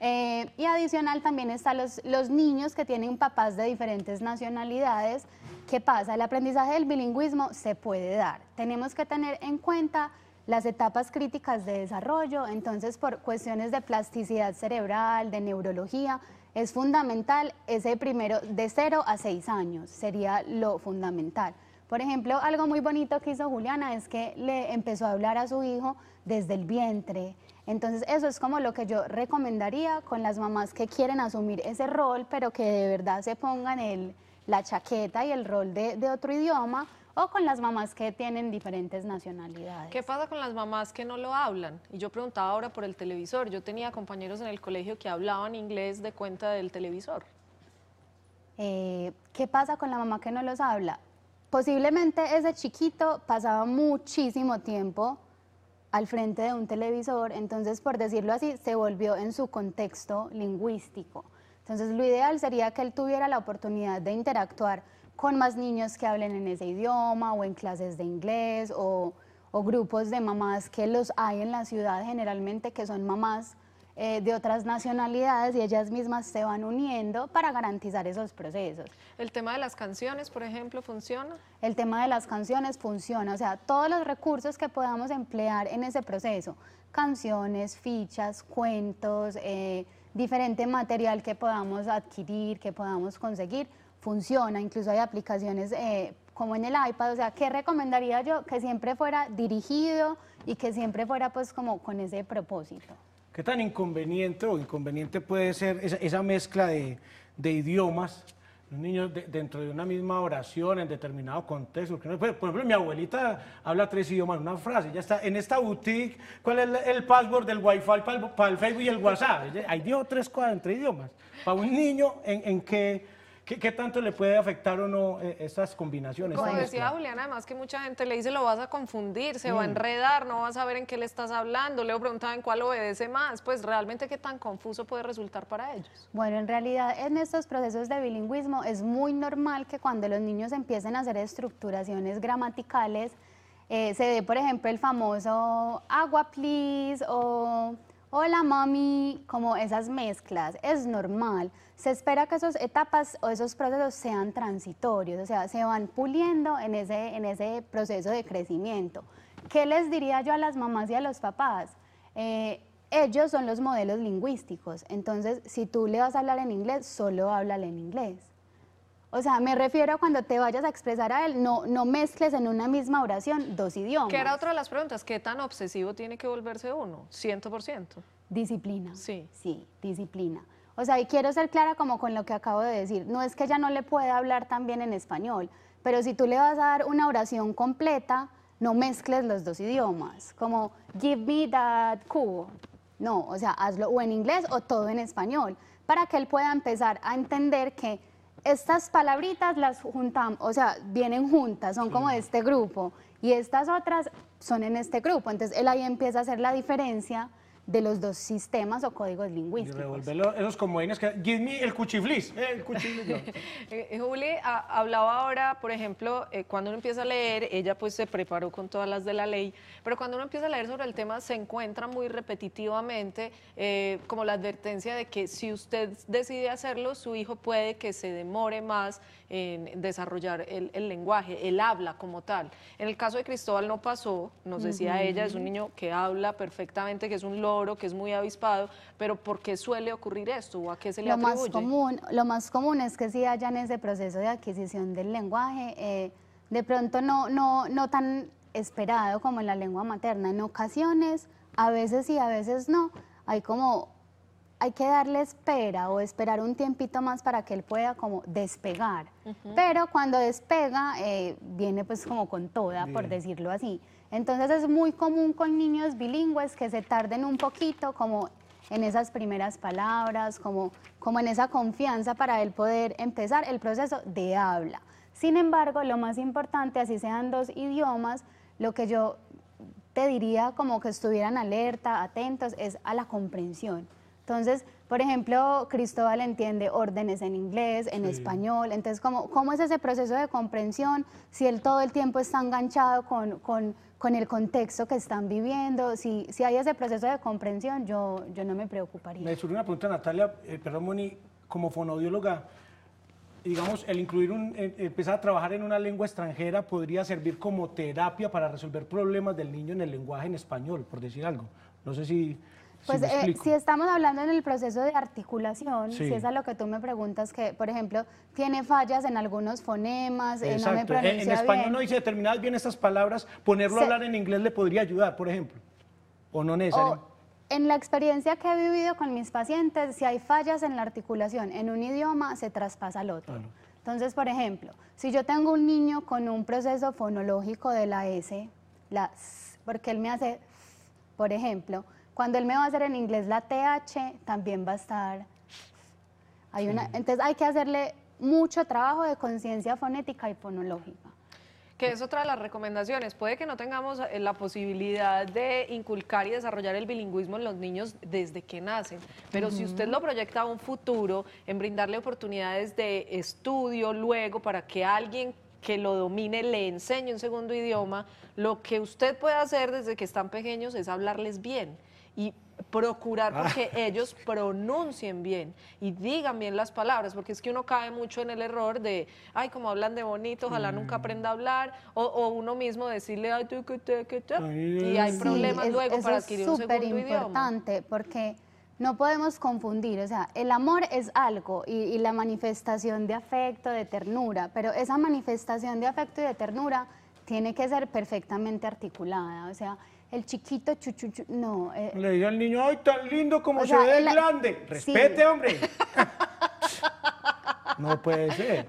Eh, y adicional también están los, los niños que tienen papás de diferentes nacionalidades. ¿Qué pasa? El aprendizaje del bilingüismo se puede dar. Tenemos que tener en cuenta las etapas críticas de desarrollo, entonces por cuestiones de plasticidad cerebral, de neurología, es fundamental ese primero de 0 a seis años, sería lo fundamental. Por ejemplo, algo muy bonito que hizo Juliana es que le empezó a hablar a su hijo desde el vientre, entonces eso es como lo que yo recomendaría con las mamás que quieren asumir ese rol, pero que de verdad se pongan la chaqueta y el rol de, otro idioma o con las mamás que tienen diferentes nacionalidades. ¿Qué pasa con las mamás que no lo hablan? Y yo preguntaba ahora por el televisor. Yo tenía compañeros en el colegio que hablaban inglés de cuenta del televisor. Eh, ¿Qué pasa con la mamá que no los habla? Posiblemente ese chiquito pasaba muchísimo tiempo al frente de un televisor, entonces por decirlo así, se volvió en su contexto lingüístico. Entonces lo ideal sería que él tuviera la oportunidad de interactuar con más niños que hablen en ese idioma o en clases de inglés o, grupos de mamás que los hay en la ciudad generalmente que son mamás eh, de otras nacionalidades y ellas mismas se van uniendo para garantizar esos procesos. ¿El tema de las canciones, por ejemplo, funciona? El tema de las canciones funciona, o sea, todos los recursos que podamos emplear en ese proceso, canciones, fichas, cuentos, eh, diferente material que podamos adquirir, que podamos conseguir, funciona, incluso hay aplicaciones eh, como en el iPad, o sea, ¿qué recomendaría yo? Que siempre fuera dirigido y que siempre fuera pues como con ese propósito. ¿Qué tan inconveniente o inconveniente puede ser esa, mezcla de, idiomas? Los niños dentro de una misma oración, en determinado contexto. Por ejemplo, mi abuelita habla tres idiomas en una frase. Ya está en esta boutique. ¿Cuál es el password del wifi para el, Facebook y el WhatsApp? Hay dio tres cosas entre idiomas. Para un niño, ¿en, en ¿Qué, tanto le puede afectar o no eh, esas estas combinaciones? Como decía Julián, además que mucha gente le dice lo vas a confundir, se va a mm. enredar, no vas a saber en qué le estás hablando, le preguntaba en cuál obedece más, pues realmente qué tan confuso puede resultar para ellos. Bueno, en realidad en estos procesos de bilingüismo es muy normal que cuando los niños empiecen a hacer estructuraciones gramaticales, eh, se dé, por ejemplo, el famoso agua, please, o hola, mami, como esas mezclas, es normal se espera que esas etapas o esos procesos sean transitorios, o sea, se van puliendo en ese, en ese proceso de crecimiento. ¿Qué les diría yo a las mamás y a los papás? Eh, ellos son los modelos lingüísticos, entonces si tú le vas a hablar en inglés, solo háblale en inglés. O sea, me refiero a cuando te vayas a expresar a él, no, no mezcles en una misma oración dos idiomas. ¿Qué era otra de las preguntas, ¿qué tan obsesivo tiene que volverse uno? 100%. Disciplina. Sí. Sí, disciplina. O sea, y quiero ser clara como con lo que acabo de decir. No es que ella no le pueda hablar también en español, pero si tú le vas a dar una oración completa, no mezcles los dos idiomas. Como, give me that cubo. No, o sea, hazlo o en inglés o todo en español, para que él pueda empezar a entender que estas palabritas las juntamos, o sea, vienen juntas, son como de este grupo, y estas otras son en este grupo. Entonces él ahí empieza a hacer la diferencia de los dos sistemas o códigos lingüísticos. Los esos comodines que... Give me el cuchiflis. Eh, el cuchiflis eh, eh, Juli hablaba ahora, por ejemplo, cuando uno empieza a leer, ella pues se preparó con todas las de la ley, pero cuando uno empieza a leer sobre el tema se encuentra muy repetitivamente como la advertencia de que si usted decide hacerlo, su hijo puede que se demore más en desarrollar el, lenguaje, el habla como tal. En el caso de Cristóbal no pasó, nos decía ella, es un niño que habla perfectamente, que es un loro, que es muy avispado, pero ¿por qué suele ocurrir esto o a qué se le lo Más común, lo más común es que si haya en ese proceso de adquisición del lenguaje, eh, de pronto no, no, no tan esperado como en la lengua materna, en ocasiones, a veces sí, a veces no, hay como hay que darle espera o esperar un tiempito más para que él pueda como despegar. Pero cuando despega, eh, viene pues como con toda, por decirlo así. Entonces es muy común con niños bilingües que se tarden un poquito como en esas primeras palabras, como, como en esa confianza para él poder empezar el proceso de habla. Sin embargo, lo más importante, así sean dos idiomas, lo que yo te diría como que estuvieran alerta, atentos, es a la comprensión entonces, por ejemplo, Cristóbal entiende órdenes en inglés, en español. Entonces, ¿cómo, ¿cómo, es ese proceso de comprensión si él todo el tiempo está enganchado con, el contexto que están viviendo? Si, si, hay ese proceso de comprensión, yo, yo no me preocuparía. Me surgió una pregunta, Natalia, eh, perdón, Moni, como fonodióloga, digamos, el incluir un, eh, empezar a trabajar en una lengua extranjera podría servir como terapia para resolver problemas del niño en el lenguaje en español, por decir algo. No sé si... Pues eh, si estamos hablando en el proceso de articulación, si es a lo que tú me preguntas, que por ejemplo tiene fallas en algunos fonemas, eh, no me eh, pronuncia En, en español no dice determinadas bien estas palabras, ponerlo a hablar en inglés le podría ayudar, por ejemplo, o no necesariamente. en la experiencia que he vivido con mis pacientes, si hay fallas en la articulación en un idioma, se traspasa al otro. Entonces, por ejemplo, si yo tengo un niño con un proceso fonológico de la S, la S, porque él me hace, por ejemplo, cuando él me va a hacer en inglés la TH, también va a estar... Hay una, entonces hay que hacerle mucho trabajo de conciencia fonética y fonológica. Que es otra de las recomendaciones. Puede que no tengamos eh, la posibilidad de inculcar y desarrollar el bilingüismo en los niños desde que nacen, pero si usted lo proyecta a un futuro, en brindarle oportunidades de estudio luego para que alguien que lo domine, le enseñe un segundo idioma, lo que usted puede hacer desde que están pequeños es hablarles bien y procurar ah. que ellos pronuncien bien y digan bien las palabras, porque es que uno cae mucho en el error de, ay, como hablan de bonito, ojalá nunca mm. aprenda a hablar, o, o uno mismo decirle, ay, tu, tu, tu, y hay problemas luego para adquirir un segundo idioma. Es súper importante, porque no podemos confundir, o sea, el amor es algo y, la manifestación de afecto, de ternura, pero esa manifestación de afecto y de ternura tiene que ser perfectamente articulada, o sea, el chiquito chuchuchu, no. Eh, Le diga al niño, ay, tan lindo como se ve el grande, respete, hombre. no puede ser.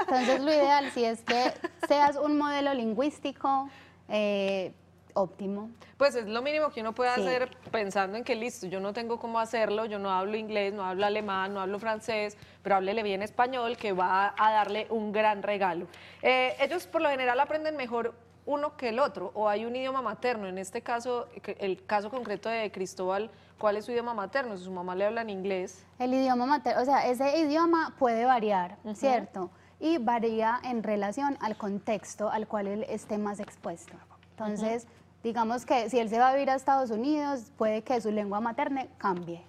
Entonces lo ideal si es que seas un modelo lingüístico, eh, óptimo. Pues es lo mínimo que uno puede hacer pensando en que listo, yo no tengo cómo hacerlo, yo no hablo inglés, no hablo alemán, no hablo francés, pero háblele bien español que va a darle un gran regalo. Eh, ellos por lo general aprenden mejor uno que el otro o hay un idioma materno. En este caso, el caso concreto de Cristóbal, ¿cuál es su idioma materno? su mamá le habla en inglés. El idioma materno, o sea, ese idioma puede variar, no es ¿cierto? Y varía en relación al contexto al cual él esté más expuesto. Entonces, Digamos que si él se va a vivir a Estados Unidos, puede que su lengua materna cambie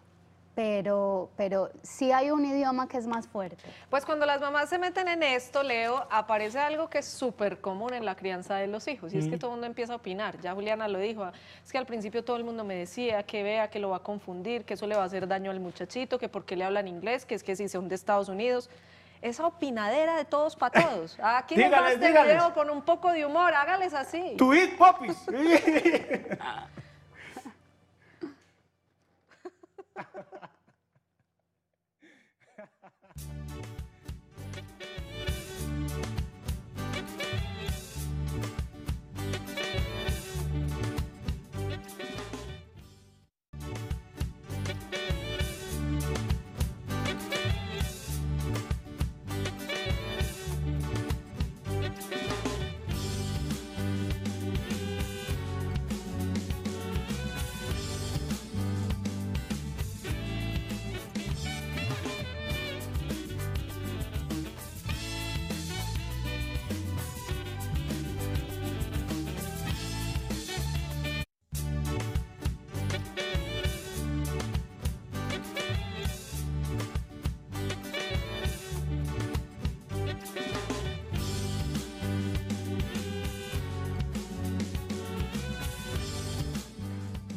pero, pero sí hay un idioma que es más fuerte. Pues cuando las mamás se meten en esto, Leo, aparece algo que es súper común en la crianza de los hijos, y es que todo el mundo empieza a opinar, ya Juliana lo dijo, es que al principio todo el mundo me decía que vea, que lo va a confundir, que eso le va a hacer daño al muchachito, que por qué le hablan inglés, que es que si son de Estados Unidos, esa opinadera de todos para todos. Aquí dígales, nomás este video con un poco de humor, hágales así. To eat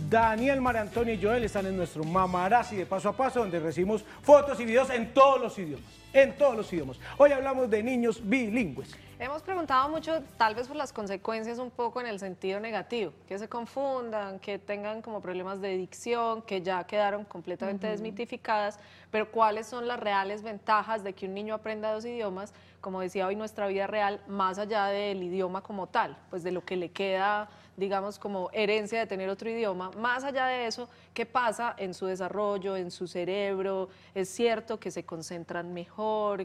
Daniel, María Antonio y Joel están en nuestro Mamarazzi de Paso a Paso, donde recibimos fotos y videos en todos los idiomas en todos los idiomas. Hoy hablamos de niños bilingües. Hemos preguntado mucho, tal vez por las consecuencias un poco en el sentido negativo, que se confundan, que tengan como problemas de dicción, que ya quedaron completamente desmitificadas, pero cuáles son las reales ventajas de que un niño aprenda dos idiomas, como decía hoy nuestra vida real, más allá del idioma como tal, pues de lo que le queda, digamos, como herencia de tener otro idioma, más allá de eso, ¿qué pasa en su desarrollo, en su cerebro? Es cierto que se concentran mejor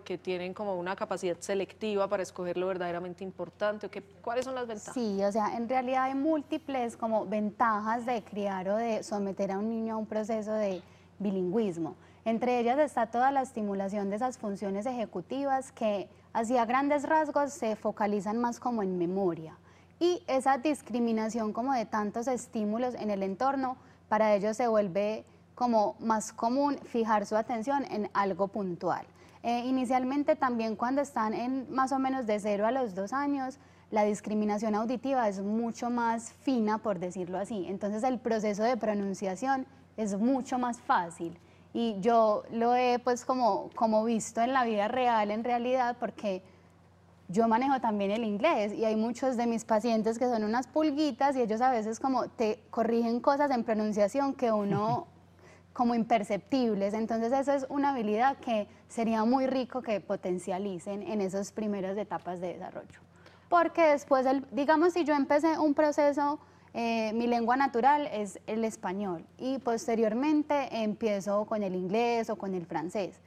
que tienen como una capacidad selectiva para escoger lo verdaderamente importante? qué, ¿Cuáles son las ventajas? Sí, o sea, en realidad hay múltiples como ventajas de criar o de someter a un niño a un proceso de bilingüismo. Entre ellas está toda la estimulación de esas funciones ejecutivas que hacia grandes rasgos se focalizan más como en memoria y esa discriminación como de tantos estímulos en el entorno, para ellos se vuelve como más común fijar su atención en algo puntual. Eh, inicialmente también cuando están en más o menos de 0 a los 2 años, la discriminación auditiva es mucho más fina, por decirlo así. Entonces el proceso de pronunciación es mucho más fácil. Y yo lo he pues como, como visto en la vida real, en realidad, porque yo manejo también el inglés y hay muchos de mis pacientes que son unas pulguitas y ellos a veces como te corrigen cosas en pronunciación que uno como imperceptibles. Entonces eso es una habilidad que sería muy rico que potencialicen en esas primeras etapas de desarrollo. Porque después, digamos, si yo empecé un proceso, eh, mi lengua natural es el español y posteriormente empiezo con el inglés o con el francés.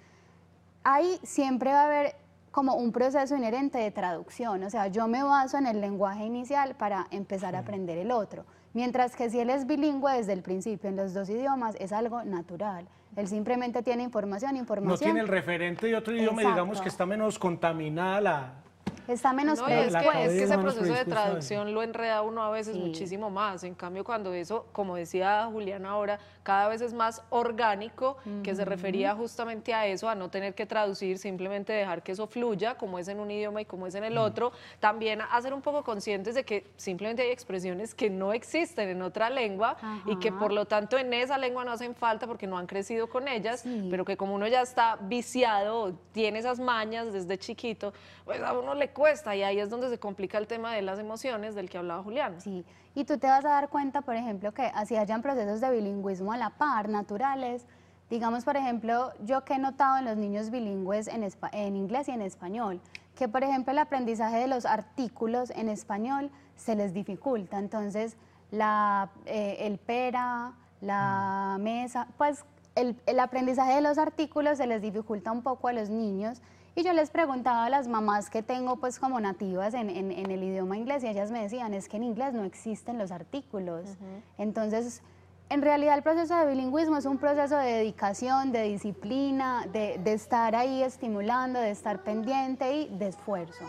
Ahí siempre va a haber como un proceso inherente de traducción, o sea, yo me baso en el lenguaje inicial para empezar a aprender el otro, mientras que si él es bilingüe desde el principio en los dos idiomas es algo natural, él simplemente tiene información, información. No tiene el referente de otro idioma, digamos que está menos contaminada la, Está menos no, es, que, ese proceso de traducción lo enreda uno a veces muchísimo más. En cambio, cuando eso, como decía Juliana ahora, cada vez es más orgánico, que se refería justamente a eso, a no tener que traducir, simplemente dejar que eso fluya, como es en un idioma y como es en el otro. También hacer un poco conscientes de que simplemente hay expresiones que no existen en otra lengua y que por lo tanto en esa lengua no hacen falta porque no han crecido con ellas, pero que como uno ya está viciado, tiene esas mañas desde chiquito, pues a uno le cuesta y ahí es donde se complica el tema de las emociones del que hablaba Julián. Sí, y tú te vas a dar cuenta, por ejemplo, que así hayan procesos de bilingüismo a la par, naturales. Digamos, por ejemplo, yo que he notado en los niños bilingües en, inglés y en español, que por ejemplo el aprendizaje de los artículos en español se les dificulta. Entonces, la, eh, el pera, la mm. mesa, pues el, el, aprendizaje de los artículos se les dificulta un poco a los niños y yo les preguntaba a las mamás que tengo pues como nativas en, el idioma inglés y ellas me decían, es que en inglés no existen los artículos. Entonces, en realidad el proceso de bilingüismo es un proceso de dedicación, de disciplina, de, estar ahí estimulando, de estar pendiente y de esfuerzo.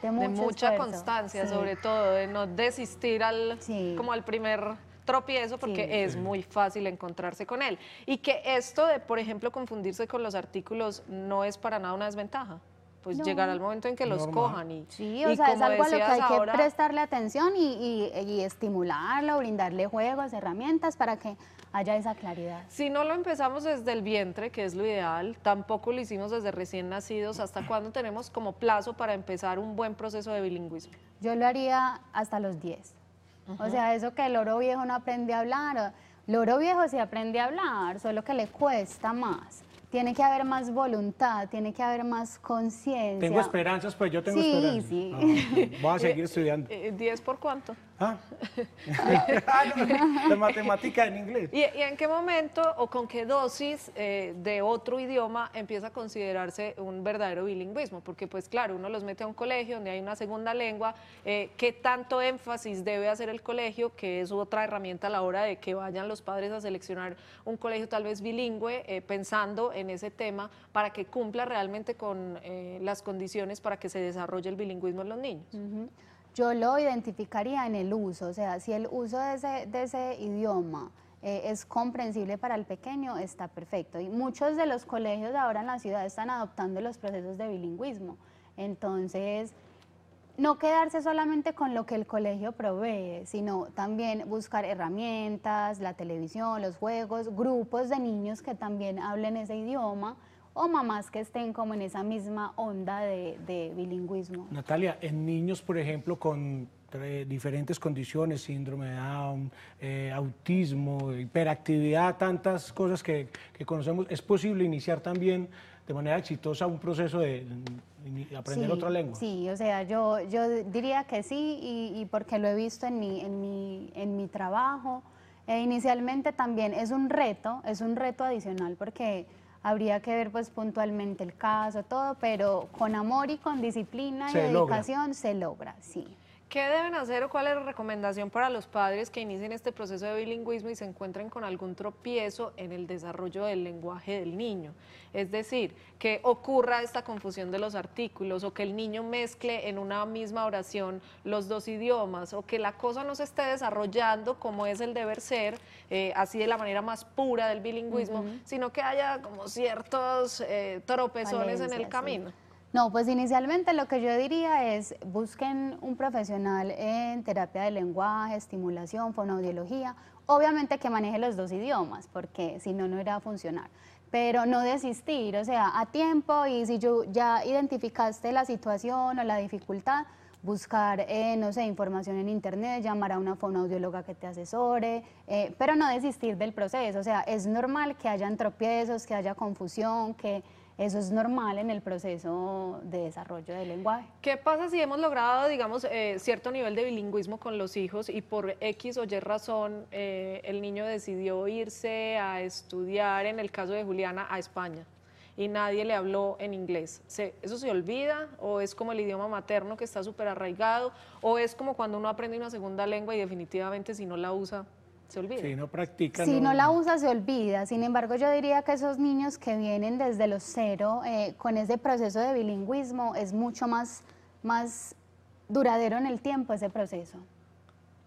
De, mucha constancia, sobre todo, de no desistir al, como al primer tropiezo porque es muy fácil encontrarse con él. Y que esto de, por ejemplo, confundirse con los artículos no es para nada una desventaja. Pues llegar llegará el momento en que los cojan. Y, sí, o sea, es algo a lo que hay que prestarle atención y, y, y estimularlo, brindarle juegos, herramientas para que haya esa claridad. Si no lo empezamos desde el vientre, que es lo ideal, tampoco lo hicimos desde recién nacidos, ¿hasta cuándo tenemos como plazo para empezar un buen proceso de bilingüismo? Yo lo haría hasta los 10. O sea, eso que el oro viejo no aprende a hablar, el oro viejo sí aprende a hablar, solo que le cuesta más. Tiene que haber más voluntad, tiene que haber más conciencia. Tengo esperanzas, pues yo tengo esperanzas. Sí, sí. Ah, voy a seguir eh, estudiando. ¿10 eh, por cuánto? ¿Ah? ah la matemática en inglés. ¿Y, en qué momento o con qué dosis eh, de otro idioma empieza a considerarse un verdadero bilingüismo? Porque pues claro, uno los mete a un colegio donde hay una segunda lengua, eh, ¿qué tanto énfasis debe hacer el colegio? Que es otra herramienta a la hora de que vayan los padres a seleccionar un colegio tal vez bilingüe, eh, pensando en ese tema para que cumpla realmente con las condiciones para que se desarrolle el bilingüismo en los niños yo lo identificaría en el uso, o sea, si el uso de ese, idioma eh, es comprensible para el pequeño, está perfecto. Y muchos de los colegios ahora en la ciudad están adoptando los procesos de bilingüismo. Entonces, no quedarse solamente con lo que el colegio provee, sino también buscar herramientas, la televisión, los juegos, grupos de niños que también hablen ese idioma o mamás que estén como en esa misma onda de, bilingüismo. Natalia, en niños, por ejemplo, con diferentes condiciones, síndrome de Down, eh, autismo, hiperactividad, tantas cosas que, conocemos, ¿es posible iniciar también de manera exitosa un proceso de, aprender otra lengua? Sí, o sea, yo, yo diría que sí y, porque lo he visto en mi, en mi, en mi trabajo. Eh, inicialmente también es un reto, es un reto adicional porque habría que ver pues puntualmente el caso, todo, pero con amor y con disciplina y dedicación se logra, sí. ¿Qué deben hacer o cuál es la recomendación para los padres que inicien este proceso de bilingüismo y se encuentren con algún tropiezo en el desarrollo del lenguaje del niño? Es decir, que ocurra esta confusión de los artículos o que el niño mezcle en una misma oración los dos idiomas o que la cosa no se esté desarrollando como es el deber ser, eh, así de la manera más pura del bilingüismo, sino que haya como ciertos eh, tropezones en el camino. No, pues inicialmente lo que yo diría es busquen un profesional en terapia de lenguaje, estimulación, fonoaudiología, obviamente que maneje los dos idiomas, porque si no, no irá a funcionar. Pero no desistir, o sea, a tiempo y si yo ya identificaste la situación o la dificultad, buscar, eh, no sé, información en internet, llamar a una fonoaudióloga que te asesore, eh, pero no desistir del proceso, o sea, es normal que hayan tropiezos, que haya confusión, que eso es normal en el proceso de desarrollo del lenguaje. ¿Qué pasa si hemos logrado, digamos, eh, cierto nivel de bilingüismo con los hijos y por X o Y razón eh, el niño decidió irse a estudiar, en el caso de Juliana, a España? y nadie le habló en inglés. ¿Eso se olvida o es como el idioma materno que está súper arraigado o es como cuando uno aprende una segunda lengua y definitivamente si no la usa si no practica. Si no, la usa, se olvida. Sin embargo, yo diría que esos niños que vienen desde los cero eh, con ese proceso de bilingüismo es mucho más, más duradero en el tiempo ese proceso.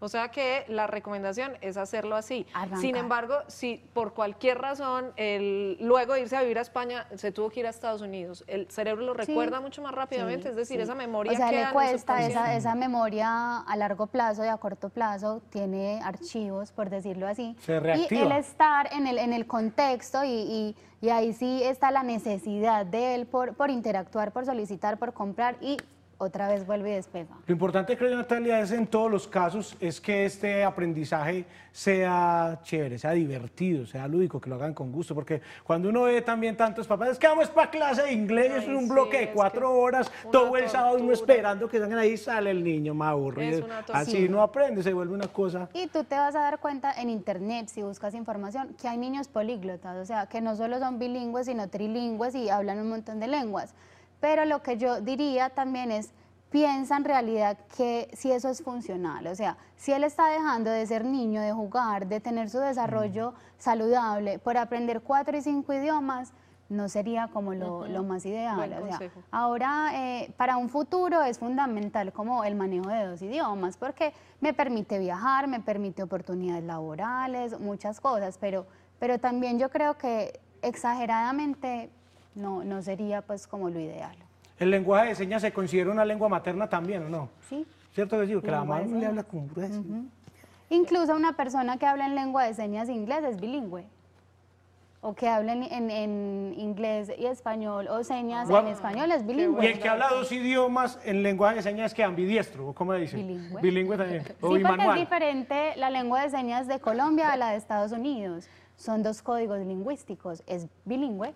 O sea que la recomendación es hacerlo así. Sin embargo, si por cualquier razón el, luego de irse a vivir a España se tuvo que ir a Estados Unidos, el cerebro lo recuerda mucho más rápidamente, es decir, esa memoria... le cuesta esa, esa, memoria a largo plazo y a corto plazo, tiene archivos, por decirlo así. y el estar en el, en el contexto y, ahí sí está la necesidad de él por, por interactuar, por solicitar, por comprar y otra vez vuelve y despega. Lo importante, creo, Natalia, es en todos los casos, es que este aprendizaje sea chévere, sea divertido, sea lúdico, que lo hagan con gusto, porque cuando uno ve también tantos papás, es que vamos para clase de inglés, es un bloque de cuatro horas, todo el sábado uno esperando que salgan ahí, sale el niño más aburrido. Así no aprende, se vuelve una cosa. Y tú te vas a dar cuenta en internet, si buscas información, que hay niños políglotas, o sea, que no solo son bilingües, sino trilingües y hablan un montón de lenguas. Pero lo que yo diría también es, piensa en realidad que si eso es funcional, o sea, si él está dejando de ser niño, de jugar, de tener su desarrollo mm. saludable por aprender cuatro y cinco idiomas, no sería como lo, más ideal. ahora, eh, para un futuro es fundamental como el manejo de dos idiomas, porque me permite viajar, me permite oportunidades laborales, muchas cosas, pero, pero también yo creo que exageradamente no, no sería pues como lo ideal. ¿El lenguaje de señas se considera una lengua materna también o no? Sí. ¿Cierto que sí? Que la mamá le habla con Incluso una persona que habla en lengua de señas inglés es bilingüe. O que habla en, inglés y español, o señas en español es bilingüe. ¿Y el que habla dos idiomas en lenguaje de señas que ambidiestro? cómo le dicen? Bilingüe. Bilingüe también. sí, porque es diferente la lengua de señas de Colombia a la de Estados Unidos. Son dos códigos lingüísticos. Es bilingüe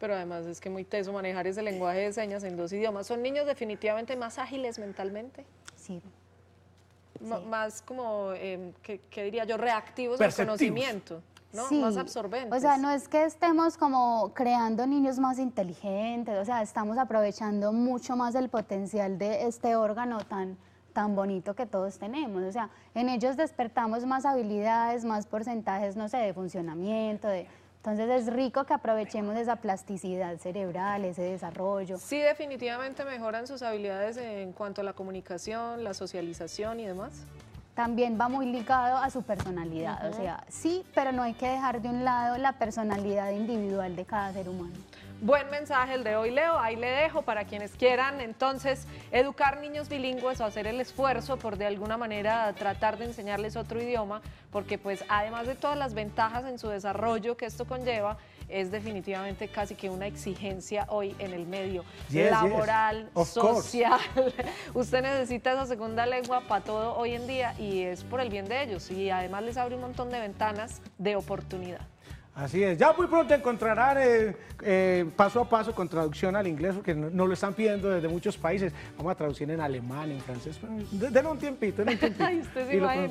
pero además es que muy teso manejar ese lenguaje de señas en dos idiomas. ¿Son niños definitivamente más ágiles mentalmente? Sí. Más como, em, ¿qué, diría yo? Reactivos al conocimiento. ¿no? Más absorbentes. O sea, no es que estemos como creando niños más inteligentes, o sea, estamos aprovechando mucho más el potencial de este órgano tan, tan bonito que todos tenemos. O sea, en ellos despertamos más habilidades, más porcentajes, no sé, de funcionamiento, de entonces es rico que aprovechemos esa plasticidad cerebral, ese desarrollo. Sí, definitivamente mejoran sus habilidades en cuanto a la comunicación, la socialización y demás. También va muy ligado a su personalidad, o sea, sí, pero no hay que dejar de un lado la personalidad individual de cada ser humano. Buen mensaje el de hoy, Leo. Ahí le dejo para quienes quieran entonces educar niños bilingües o hacer el esfuerzo por de alguna manera tratar de enseñarles otro idioma, porque pues además de todas las ventajas en su desarrollo que esto conlleva, es definitivamente casi que una exigencia hoy en el medio laboral, social. Usted necesita esa segunda lengua para todo hoy en día y es por el bien de ellos y además les abre un montón de ventanas de oportunidad. Así es, ya muy pronto encontrarán eh, eh, paso a paso con traducción al inglés, porque nos no lo están pidiendo desde muchos países. Vamos a traducir en alemán, en francés, pero un tiempito, denle un tiempito. Ay, usted se ah,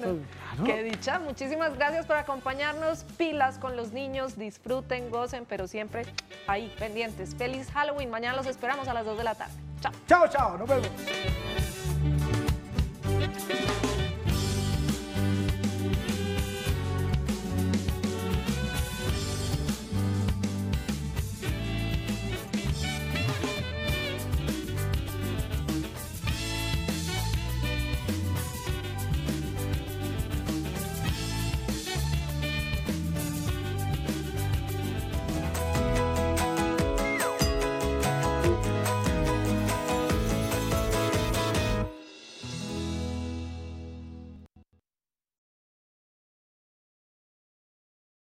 Qué dicha, muchísimas gracias por acompañarnos. Pilas con los niños, disfruten, gocen, pero siempre ahí, pendientes. Feliz Halloween, mañana los esperamos a las 2 de la tarde. Chao. Chao, chao, nos vemos.